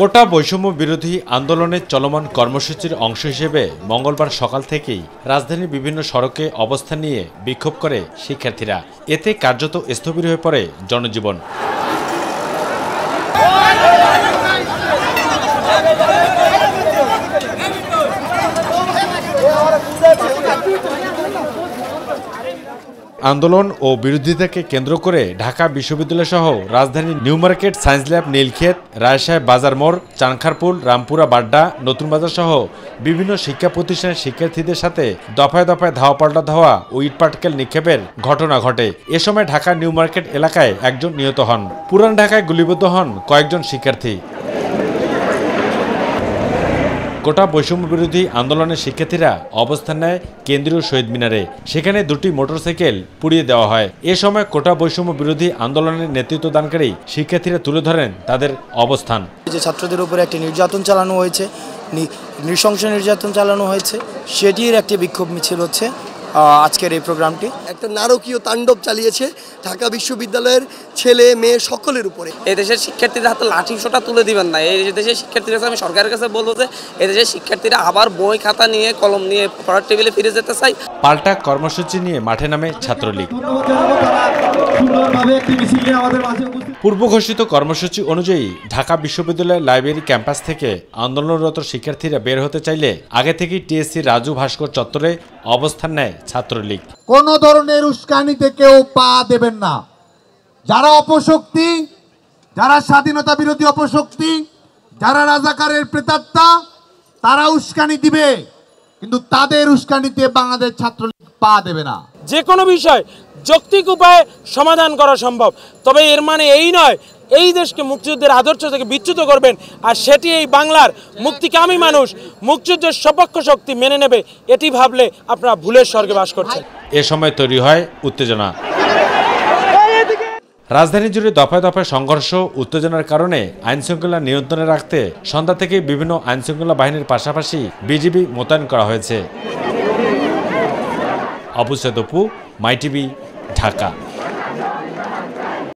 কোটা বৈষম্য বিরোধী আন্দোলনের চলমান কর্মসূচির অংশ হিসেবে মঙ্গলবার সকাল থেকেই রাজধানীর বিভিন্ন সড়কে অবস্থান নিয়ে বিক্ষোভ করে শিক্ষার্থীরা এতে কার্যত স্থবির হয়ে পড়ে জনজীবন আন্দোলন ও বিরোধিতাকে কেন্দ্র করে ঢাকা বিশ্ববিদ্যালয় সহ রাজধানীর new market science lab Nilkhet Raisaheb Bazar মোড় চানখারপুল রামপুরা বাড্ডা নতুন বাজার সহ বিভিন্ন শিক্ষা প্রতিষ্ঠানের শিক্ষার্থীদের সাথে দফায় দফায় ধাওয়া পাল্টা ধাওয়া ও ইটপাটকেল নিক্ষেপের ঘটনা ঘটে এ সময় ঢাকা নিউ মার্কেট এলাকায় একজন নিহত হন পুরান ঢাকায় গুলিবদ্ধ হন কয়েকজন শিক্ষার্থী কোটা বৈষম্য বিরোধী আন্দোলনের শিক্ষার্থীরা অবস্থান নেয় কেন্দ্রীয় শহীদ মিনারে সেখানে দুটি মোটরসাইকেল পুড়িয়ে দেওয়া হয় এ সময় কোটা বৈষম্য বিরোধী আন্দোলনের নেতৃত্ব দানকারী শিক্ষার্থীরা তুলে ধরেন তাদের অবস্থান যে ছাত্রদের উপরে একটি নির্যাতন চালানো হয়েছে নৃশংস নির্যাতন চালানো হয়েছে সেটির একটি বিক্ষোভ মিছিল হচ্ছে আজকের এই প্রোগ্রামটি একটা নারকীয় তাণ্ডব চালিয়েছে ঢাকা বিশ্ববিদ্যালয়ের ছেলে মেয়ে সকলের উপরে এদেশের শিক্ষার্থীদের হাতে লাঠি সোটা তুলে দিবেন না এই দেশের কাছে আমি সরকারের কাছে বলবো যে এদেশের শিক্ষার্থীরা আবার বই খাতা নিয়ে কলম নিয়ে পড়ার টেবিলে ফিরে যেতে চাই পাল্টা কর্মসূচি নিয়ে মাঠে নামে ছাত্রলীগ পূর্ব ঘোষিত কর্মসূচি অনুযায়ী ঢাকা বিশ্ববিদ্যালয়ের লাইব্রেরি ক্যাম্পাস থেকে আন্দোলনরত শিক্ষার্থীরা বের হতে চাইলে আগে থেকেই টিএসসি রাজু ভাস্কর চত্বরে অবস্থান নেয় ছাত্রলীগ কোন ধরনের উস্কানিতে কেউ পা দেবেন না যারা অপশক্তি যারা স্বাধীনতা বিরোধী অপশক্তি যারা রাজাকারের প্রেতাত্মা তারা উস্কানি দিবে কিন্তু তাদের উস্কানিতে বাংলাদেশ ছাত্রলীগ পা দেবে না যে কোনো বিষয় যৌক্তিক উপায়ে সমাধান করা সম্ভব তবে এর মানে এই নয় এই দেশকে মুক্তিযুদ্ধের আদর্শ থেকে বিচ্যুত করবেন আর সেটি এই বাংলার মুক্তিকামী মানুষ মুক্তিযুদ্ধের সপক্ষ শক্তি মেনে নেবে এটি ভাবলে আপনারা ভুলের স্বর্গে বাস করছেন এ সময় তৈরি হয় উত্তেজনা রাজধানী জুড়ে দফায় দফায় সংঘর্ষ উত্তেজনার কারণে আইনশৃঙ্খলা নিয়ন্ত্রণে রাখতে সন্ধ্যা থেকে বিভিন্ন আইনশৃঙ্খলা বাহিনীর পাশাপাশি বিজিবি মোতায়েন করা হয়েছে আবু সদপু মাই ঢাকা